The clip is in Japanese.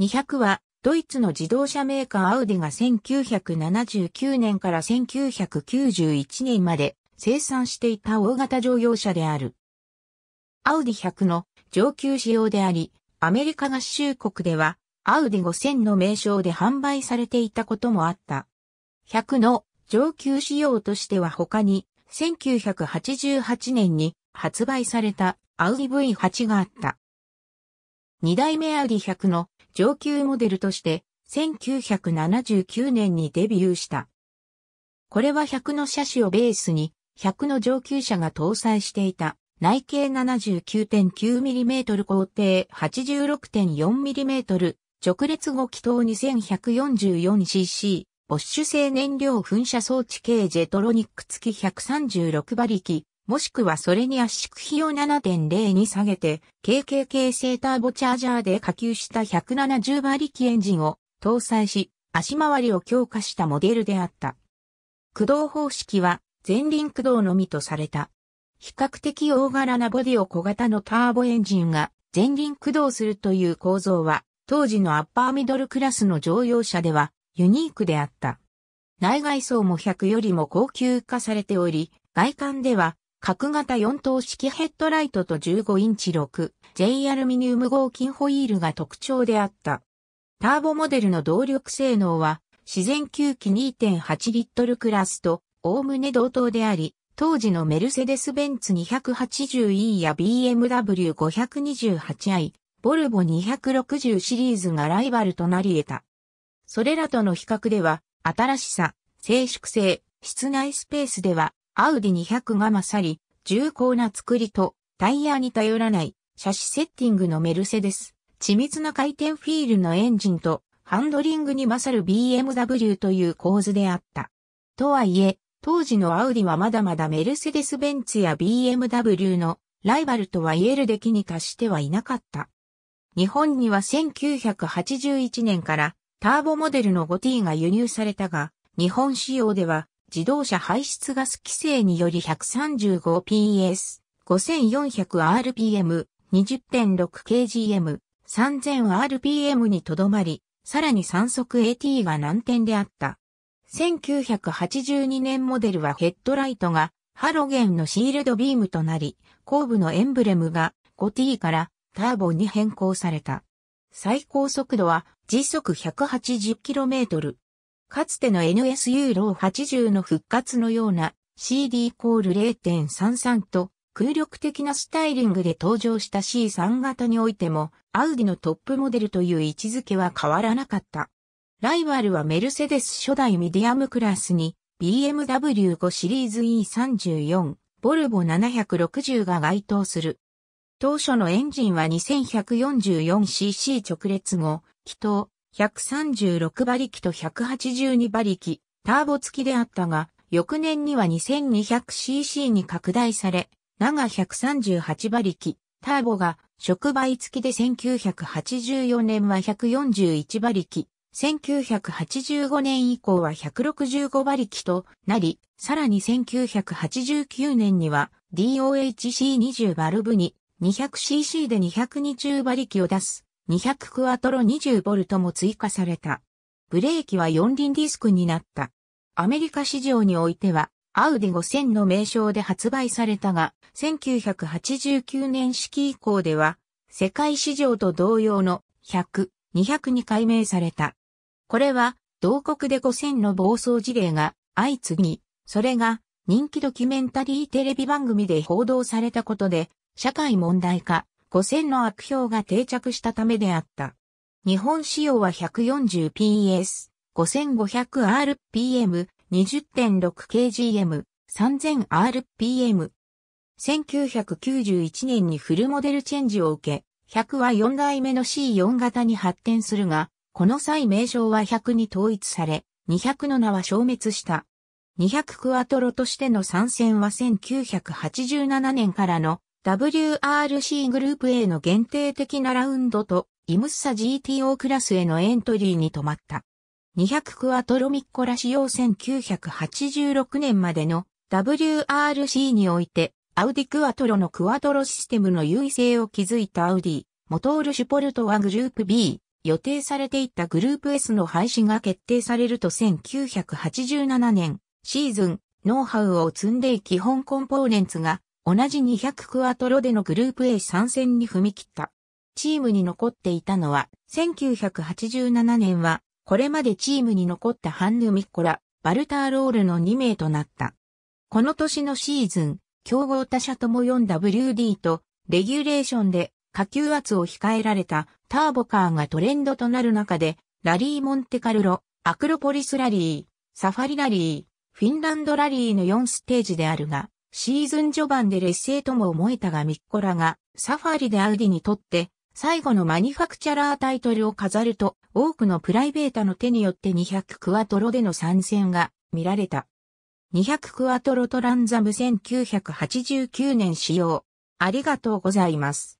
200は、ドイツの自動車メーカーアウディが1979年から1991年まで生産していた大型乗用車である。アウディ100の上級仕様であり、アメリカ合衆国では、アウディ5000の名称で販売されていたこともあった。100の上級仕様としては他に、1988年に発売されたアウディ V8 があった。2代目アウディ100の上級モデルとして1979年にデビューした。これは100の車種をベースに100の上級車が搭載していた内径 79.9mm 工程 86.4mm 直列5気筒 2144cc ボッシュ製燃料噴射装置系ジェトロニック付き136馬力もしくはそれに圧縮比を7.0に下げて、KKK 製ターボチャージャーで下級した170馬力エンジンを搭載し、足回りを強化したモデルであった。駆動方式は前輪駆動のみとされた。比較的大柄なボディを小型のターボエンジンが前輪駆動するという構造は、当時のアッパーミドルクラスの乗用車ではユニークであった。内外装も100よりも高級化されており、外観では角型4等式ヘッドライトと15インチ 6J アルミニウム合金ホイールが特徴であった。ターボモデルの動力性能は自然吸気2.8リットルクラスとおおむね同等であり、当時のメルセデス・ベンツ 280E や BMW528i、ボルボ260シリーズがライバルとなり得た。それらとの比較では、新しさ、静粛性、室内スペースではアウディ200が勝り、重厚な作りとタイヤに頼らない車種セッティングのメルセデス、緻密な回転フィールのエンジンとハンドリングに勝る BMW という構図であった。とはいえ、当時のアウディはまだまだメルセデス・ベンツや BMW のライバルとは言える出来に達してはいなかった。日本には1981年からターボモデルの 5T が輸入されたが、日本仕様では自動車排出ガス規制により 135PS、5400rpm、20.6kgm、3000rpm にとどまり、さらに3速 AT が難点であった。1982年モデルはヘッドライトがハロゲンのシールドビームとなり、後部のエンブレムが 5T からターボに変更された。最高速度は時速 180km、かつての NSU ロー80の復活のような CD コール0.33と空力的なスタイリングで登場した C3 型においても、アウディのトップモデルという位置づけは変わらなかった。ライバルはメルセデス初代ミディアムクラスに BMW5 シリーズ E34、ボルボ760が該当する。当初のエンジンは 2144cc 直列後、気筒、136馬力と182馬力、ターボ付きであったが、翌年には 2200cc に拡大され、長138馬力、ターボが触媒付きで1984年は141馬力、1985年以降は165馬力となり、さらに1989年には DOHC20 バルブに 200cc で220馬力を出す200クワトロ2 0ボルトも追加された。ブレーキは4輪ディスクになった。アメリカ市場においては、アウディ5000の名称で発売されたが、1989年式以降では、世界市場と同様の100、200に改名された。これは、同国で5000の暴走事例が相次ぎ、それが人気ドキュメンタリーテレビ番組で報道されたことで、社会問題化、五線の悪評が定着したためであった。日本仕様は 140PS、5500rpm、20.6kgm、3000rpm。1991年にフルモデルチェンジを受け、100は4代目の C4 型に発展するが、この際名称は100に統一され、200の名は消滅した。200クワトロとしての参戦は1987年からの WRC グループ A の限定的なラウンドと、イムッサ GTO クラスへのエントリーに止まった。200クアトロミッコラ仕様1986年までの WRC において、アウディクアトロのクアトロシステムの優位性を築いたアウディ、モトールシュポルトはグループ B、予定されていたグループ S の廃止が決定されると1987年、シーズン、ノウハウを積んでいき本コンポーネンツが同じ200クアトロでのグループ A 参戦に踏み切った。チームに残っていたのは、1987年は、これまでチームに残ったハンヌ・ミッコラ、バルターロールの2名となった。この年のシーズン、競合他社とも 4WD と、レギュレーションで、下級圧を控えられたターボカーがトレンドとなる中で、ラリー・モンテカルロ、アクロポリスラリー、サファリラリー、フィンランドラリーの4ステージであるが、シーズン序盤で劣勢とも思えたがミッコラがサファリでアウディにとって最後のマニファクチャラータイトルを飾ると多くのプライベータの手によって200クワトロでの参戦が見られた。200クワトロトランザム1989年使用。ありがとうございます。